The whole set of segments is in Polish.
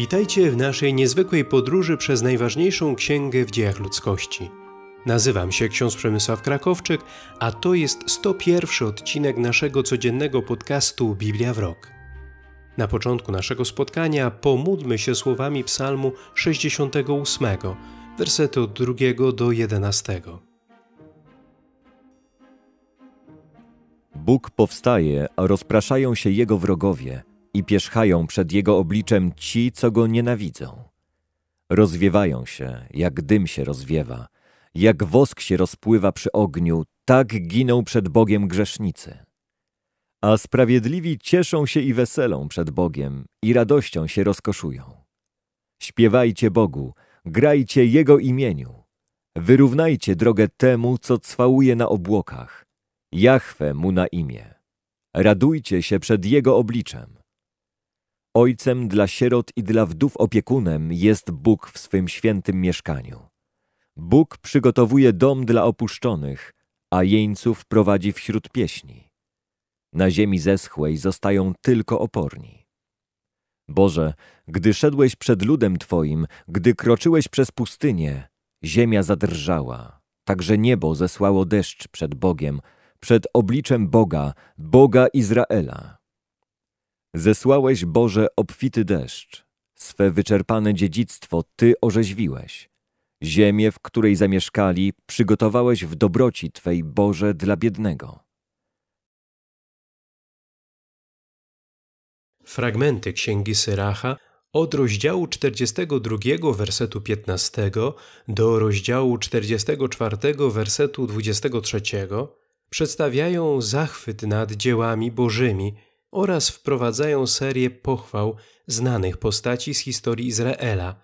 Witajcie w naszej niezwykłej podróży przez najważniejszą księgę w dziejach ludzkości. Nazywam się ksiądz Przemysław Krakowczyk, a to jest 101 odcinek naszego codziennego podcastu Biblia w Rok. Na początku naszego spotkania pomódlmy się słowami Psalmu 68, wersety od 2 do 11. Bóg powstaje, a rozpraszają się jego wrogowie – i pierzchają przed Jego obliczem ci, co Go nienawidzą. Rozwiewają się, jak dym się rozwiewa, jak wosk się rozpływa przy ogniu, tak giną przed Bogiem grzesznicy. A sprawiedliwi cieszą się i weselą przed Bogiem i radością się rozkoszują. Śpiewajcie Bogu, grajcie Jego imieniu. Wyrównajcie drogę temu, co cwałuje na obłokach. Jachwę mu na imię. Radujcie się przed Jego obliczem. Ojcem dla sierot i dla wdów opiekunem jest Bóg w swym świętym mieszkaniu. Bóg przygotowuje dom dla opuszczonych, a jeńców prowadzi wśród pieśni. Na ziemi zeschłej zostają tylko oporni. Boże, gdy szedłeś przed ludem Twoim, gdy kroczyłeś przez pustynię, ziemia zadrżała, także niebo zesłało deszcz przed Bogiem, przed obliczem Boga, Boga Izraela. Zesłałeś, Boże, obfity deszcz. Swe wyczerpane dziedzictwo Ty orzeźwiłeś. Ziemię, w której zamieszkali, przygotowałeś w dobroci Twej, Boże, dla biednego. Fragmenty Księgi Syracha od rozdziału 42 wersetu 15 do rozdziału 44 wersetu 23 przedstawiają zachwyt nad dziełami Bożymi – oraz wprowadzają serię pochwał znanych postaci z historii Izraela,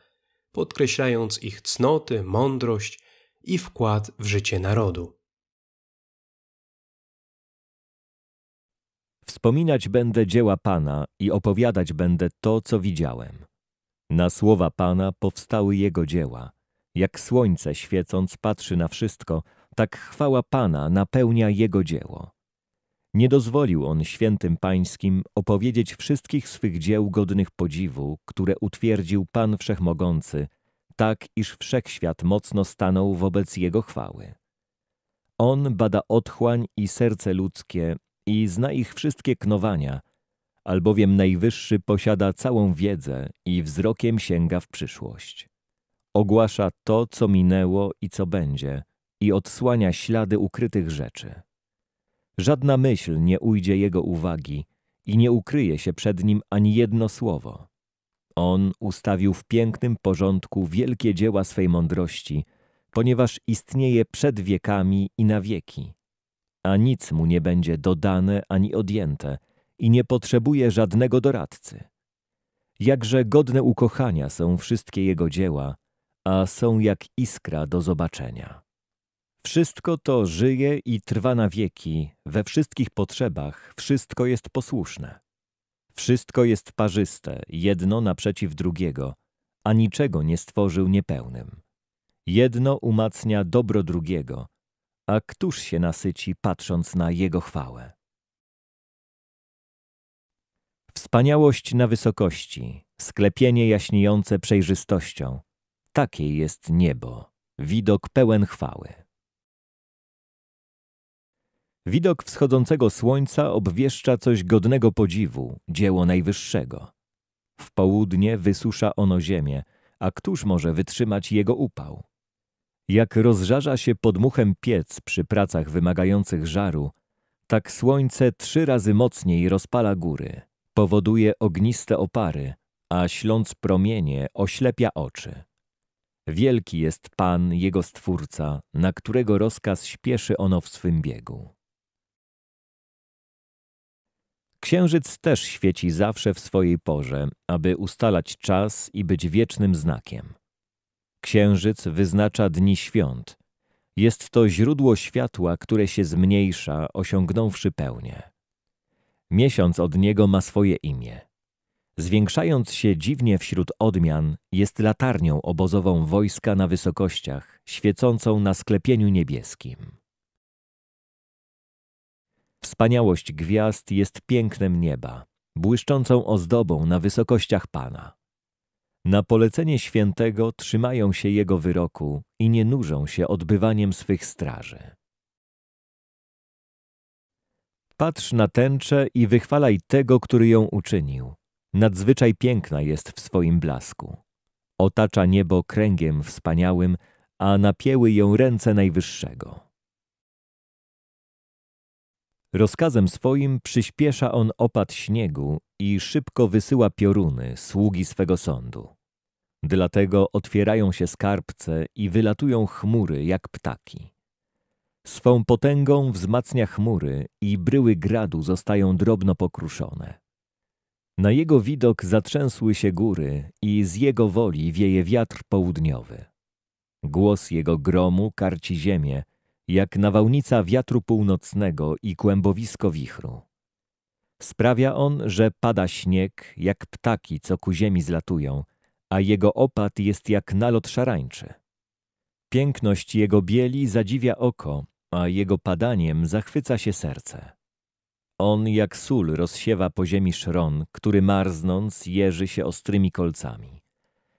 podkreślając ich cnoty, mądrość i wkład w życie narodu. Wspominać będę dzieła Pana i opowiadać będę to, co widziałem. Na słowa Pana powstały jego dzieła. Jak słońce świecąc patrzy na wszystko, tak chwała Pana napełnia jego dzieło. Nie dozwolił on świętym pańskim opowiedzieć wszystkich swych dzieł godnych podziwu, które utwierdził Pan Wszechmogący, tak iż wszechświat mocno stanął wobec Jego chwały. On bada otchłań i serce ludzkie i zna ich wszystkie knowania, albowiem Najwyższy posiada całą wiedzę i wzrokiem sięga w przyszłość. Ogłasza to, co minęło i co będzie i odsłania ślady ukrytych rzeczy. Żadna myśl nie ujdzie jego uwagi i nie ukryje się przed nim ani jedno słowo. On ustawił w pięknym porządku wielkie dzieła swej mądrości, ponieważ istnieje przed wiekami i na wieki, a nic mu nie będzie dodane ani odjęte i nie potrzebuje żadnego doradcy. Jakże godne ukochania są wszystkie jego dzieła, a są jak iskra do zobaczenia. Wszystko to żyje i trwa na wieki, we wszystkich potrzebach, wszystko jest posłuszne. Wszystko jest parzyste, jedno naprzeciw drugiego, a niczego nie stworzył niepełnym. Jedno umacnia dobro drugiego, a któż się nasyci patrząc na jego chwałę? Wspaniałość na wysokości, sklepienie jaśniejące przejrzystością, takie jest niebo, widok pełen chwały. Widok wschodzącego słońca obwieszcza coś godnego podziwu, dzieło najwyższego. W południe wysusza ono ziemię, a któż może wytrzymać jego upał? Jak rozżarza się podmuchem piec przy pracach wymagających żaru, tak słońce trzy razy mocniej rozpala góry, powoduje ogniste opary, a śląc promienie oślepia oczy. Wielki jest Pan, Jego Stwórca, na którego rozkaz śpieszy ono w swym biegu. Księżyc też świeci zawsze w swojej porze, aby ustalać czas i być wiecznym znakiem. Księżyc wyznacza dni świąt. Jest to źródło światła, które się zmniejsza, osiągnąwszy pełnię. Miesiąc od niego ma swoje imię. Zwiększając się dziwnie wśród odmian, jest latarnią obozową wojska na wysokościach, świecącą na sklepieniu niebieskim. Wspaniałość gwiazd jest pięknem nieba, błyszczącą ozdobą na wysokościach Pana. Na polecenie świętego trzymają się Jego wyroku i nie nużą się odbywaniem swych straży. Patrz na tęczę i wychwalaj tego, który ją uczynił. Nadzwyczaj piękna jest w swoim blasku. Otacza niebo kręgiem wspaniałym, a napięły ją ręce Najwyższego. Rozkazem swoim przyspiesza on opad śniegu i szybko wysyła pioruny, sługi swego sądu. Dlatego otwierają się skarbce i wylatują chmury jak ptaki. Swą potęgą wzmacnia chmury i bryły gradu zostają drobno pokruszone. Na jego widok zatrzęsły się góry i z jego woli wieje wiatr południowy. Głos jego gromu karci ziemię, jak nawałnica wiatru północnego i kłębowisko wichru. Sprawia on, że pada śnieg, jak ptaki, co ku ziemi zlatują, a jego opad jest jak nalot szarańczy. Piękność jego bieli zadziwia oko, a jego padaniem zachwyca się serce. On jak sól rozsiewa po ziemi szron, który marznąc jeży się ostrymi kolcami.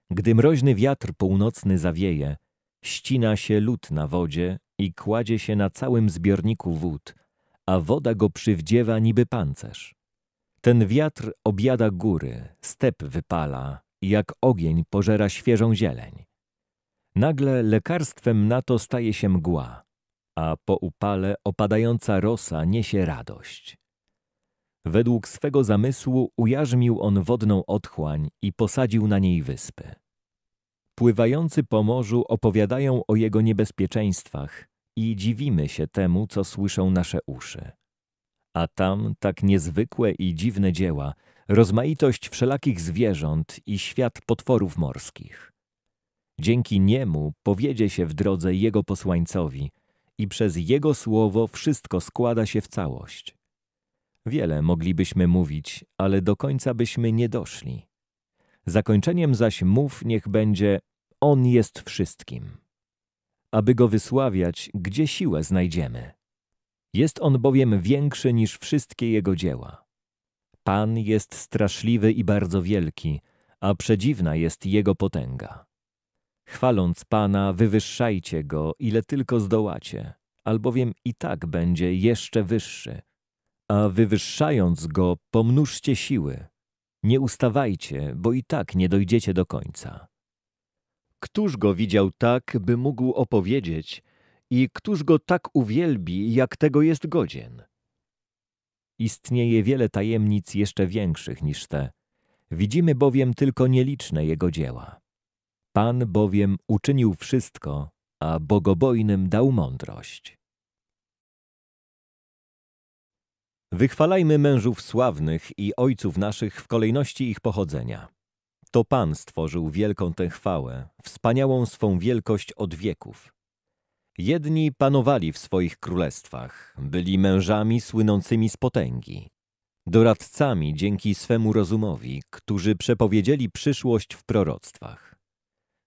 Gdy mroźny wiatr północny zawieje, ścina się lód na wodzie i kładzie się na całym zbiorniku wód, a woda go przywdziewa niby pancerz. Ten wiatr objada góry, step wypala, jak ogień pożera świeżą zieleń. Nagle lekarstwem na to staje się mgła, a po upale opadająca rosa niesie radość. Według swego zamysłu ujarzmił on wodną otchłań i posadził na niej wyspy pływający po morzu opowiadają o jego niebezpieczeństwach i dziwimy się temu, co słyszą nasze uszy. A tam tak niezwykłe i dziwne dzieła, rozmaitość wszelakich zwierząt i świat potworów morskich. Dzięki niemu powiedzie się w drodze jego posłańcowi i przez jego słowo wszystko składa się w całość. Wiele moglibyśmy mówić, ale do końca byśmy nie doszli. Zakończeniem zaś mów niech będzie On jest wszystkim. Aby Go wysławiać, gdzie siłę znajdziemy? Jest On bowiem większy niż wszystkie Jego dzieła. Pan jest straszliwy i bardzo wielki, a przedziwna jest Jego potęga. Chwaląc Pana, wywyższajcie Go, ile tylko zdołacie, albowiem i tak będzie jeszcze wyższy. A wywyższając Go, pomnóżcie siły, nie ustawajcie, bo i tak nie dojdziecie do końca. Któż go widział tak, by mógł opowiedzieć, i któż go tak uwielbi, jak tego jest godzien? Istnieje wiele tajemnic jeszcze większych niż te. Widzimy bowiem tylko nieliczne jego dzieła. Pan bowiem uczynił wszystko, a bogobojnym dał mądrość. Wychwalajmy mężów sławnych i ojców naszych w kolejności ich pochodzenia. To Pan stworzył wielką tę chwałę, wspaniałą swą wielkość od wieków. Jedni panowali w swoich królestwach, byli mężami słynącymi z potęgi, doradcami dzięki swemu rozumowi, którzy przepowiedzieli przyszłość w proroctwach.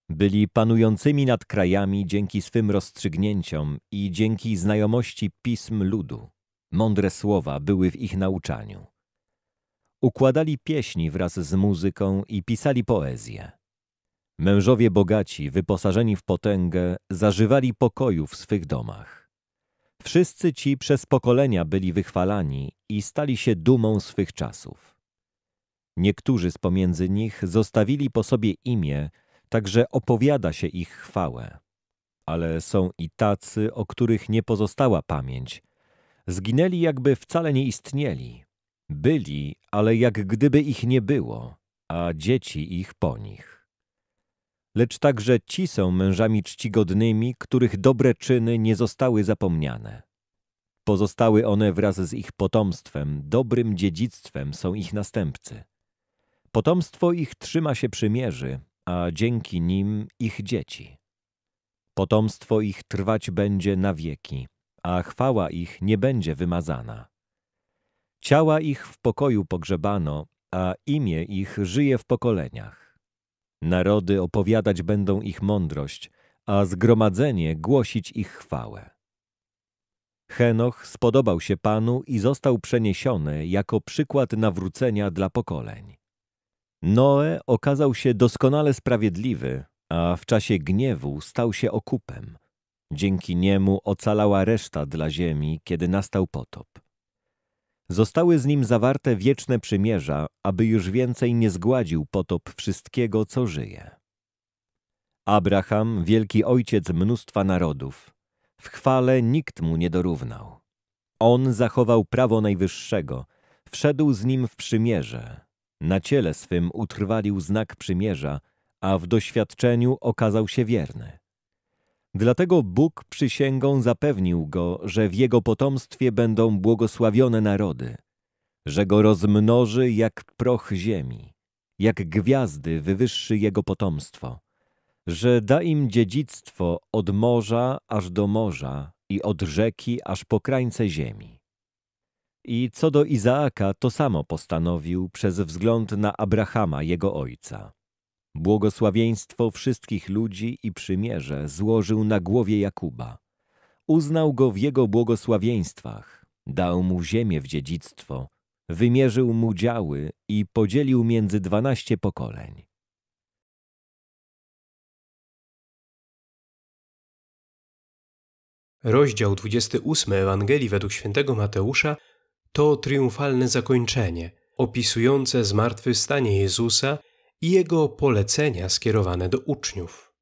Byli panującymi nad krajami dzięki swym rozstrzygnięciom i dzięki znajomości pism ludu. Mądre słowa były w ich nauczaniu. Układali pieśni wraz z muzyką i pisali poezję. Mężowie bogaci, wyposażeni w potęgę, zażywali pokoju w swych domach. Wszyscy ci przez pokolenia byli wychwalani i stali się dumą swych czasów. Niektórzy z pomiędzy nich zostawili po sobie imię, także opowiada się ich chwałę. Ale są i tacy, o których nie pozostała pamięć – Zginęli, jakby wcale nie istnieli. Byli, ale jak gdyby ich nie było, a dzieci ich po nich. Lecz także ci są mężami czcigodnymi, których dobre czyny nie zostały zapomniane. Pozostały one wraz z ich potomstwem, dobrym dziedzictwem są ich następcy. Potomstwo ich trzyma się przymierzy, a dzięki nim ich dzieci. Potomstwo ich trwać będzie na wieki, a chwała ich nie będzie wymazana. Ciała ich w pokoju pogrzebano, a imię ich żyje w pokoleniach. Narody opowiadać będą ich mądrość, a zgromadzenie głosić ich chwałę. Henoch spodobał się Panu i został przeniesiony jako przykład nawrócenia dla pokoleń. Noe okazał się doskonale sprawiedliwy, a w czasie gniewu stał się okupem. Dzięki niemu ocalała reszta dla ziemi, kiedy nastał potop. Zostały z nim zawarte wieczne przymierza, aby już więcej nie zgładził potop wszystkiego, co żyje. Abraham, wielki ojciec mnóstwa narodów, w chwale nikt mu nie dorównał. On zachował prawo najwyższego, wszedł z nim w przymierze. Na ciele swym utrwalił znak przymierza, a w doświadczeniu okazał się wierny. Dlatego Bóg przysięgą zapewnił go, że w jego potomstwie będą błogosławione narody, że go rozmnoży jak proch ziemi, jak gwiazdy wywyższy jego potomstwo, że da im dziedzictwo od morza aż do morza i od rzeki aż po krańce ziemi. I co do Izaaka, to samo postanowił przez wzgląd na Abrahama, jego ojca. Błogosławieństwo wszystkich ludzi i przymierze złożył na głowie Jakuba. Uznał go w jego błogosławieństwach, dał mu ziemię w dziedzictwo, wymierzył mu działy i podzielił między dwanaście pokoleń. Rozdział 28 Ewangelii według świętego Mateusza to triumfalne zakończenie, opisujące zmartwychwstanie Jezusa i jego polecenia skierowane do uczniów.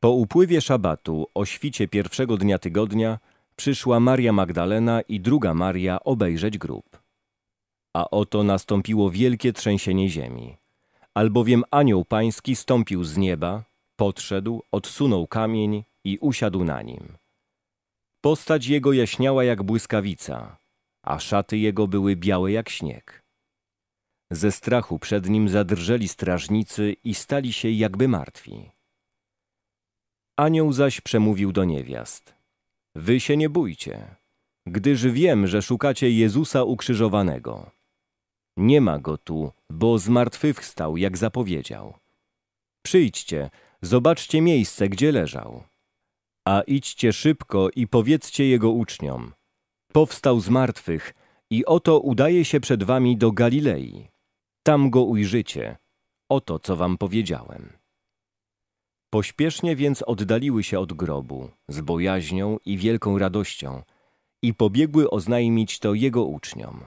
Po upływie szabatu, o świcie pierwszego dnia tygodnia, przyszła Maria Magdalena i druga Maria obejrzeć grób. A oto nastąpiło wielkie trzęsienie ziemi. Albowiem anioł pański stąpił z nieba, podszedł, odsunął kamień i usiadł na nim. Postać jego jaśniała jak błyskawica, a szaty jego były białe jak śnieg. Ze strachu przed nim zadrżeli strażnicy i stali się jakby martwi. Anioł zaś przemówił do niewiast. Wy się nie bójcie, gdyż wiem, że szukacie Jezusa ukrzyżowanego. Nie ma go tu, bo zmartwychwstał, jak zapowiedział. Przyjdźcie, zobaczcie miejsce, gdzie leżał. A idźcie szybko i powiedzcie jego uczniom – powstał z martwych i oto udaje się przed wami do Galilei. Tam go ujrzycie. Oto, co wam powiedziałem. Pośpiesznie więc oddaliły się od grobu, z bojaźnią i wielką radością, i pobiegły oznajmić to jego uczniom.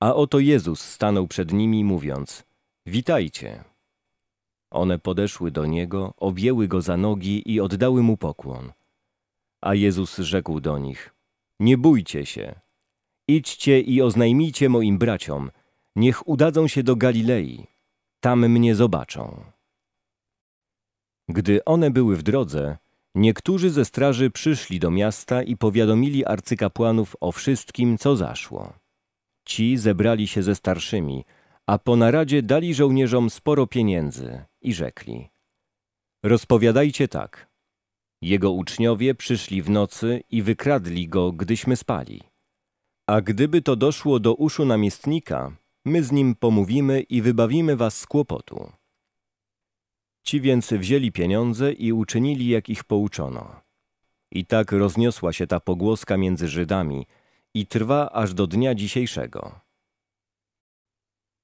A oto Jezus stanął przed nimi, mówiąc: Witajcie. One podeszły do niego, objęły go za nogi i oddały mu pokłon. A Jezus rzekł do nich: nie bójcie się. Idźcie i oznajmijcie moim braciom, niech udadzą się do Galilei, tam mnie zobaczą. Gdy one były w drodze, niektórzy ze straży przyszli do miasta i powiadomili arcykapłanów o wszystkim, co zaszło. Ci zebrali się ze starszymi, a po naradzie dali żołnierzom sporo pieniędzy i rzekli: Rozpowiadajcie tak. Jego uczniowie przyszli w nocy i wykradli go, gdyśmy spali. A gdyby to doszło do uszu namiestnika, my z nim pomówimy i wybawimy was z kłopotu. Ci więc wzięli pieniądze i uczynili, jak ich pouczono. I tak rozniosła się ta pogłoska między Żydami i trwa aż do dnia dzisiejszego.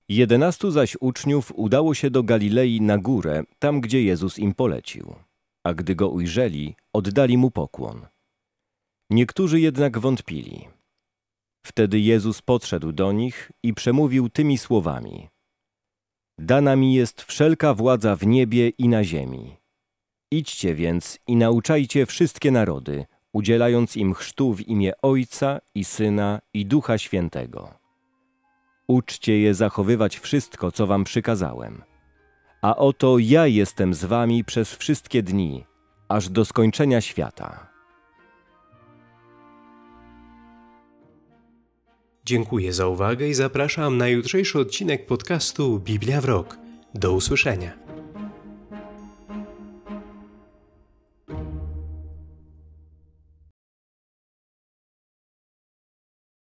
Jedenastu zaś uczniów udało się do Galilei na górę, tam gdzie Jezus im polecił a gdy go ujrzeli, oddali mu pokłon. Niektórzy jednak wątpili. Wtedy Jezus podszedł do nich i przemówił tymi słowami: Dana mi jest wszelka władza w niebie i na ziemi. Idźcie więc i nauczajcie wszystkie narody, udzielając im chrztu w imię Ojca i Syna i Ducha Świętego. Uczcie je zachowywać wszystko, co wam przykazałem a oto ja jestem z wami przez wszystkie dni, aż do skończenia świata. Dziękuję za uwagę i zapraszam na jutrzejszy odcinek podcastu Biblia w Rok. Do usłyszenia.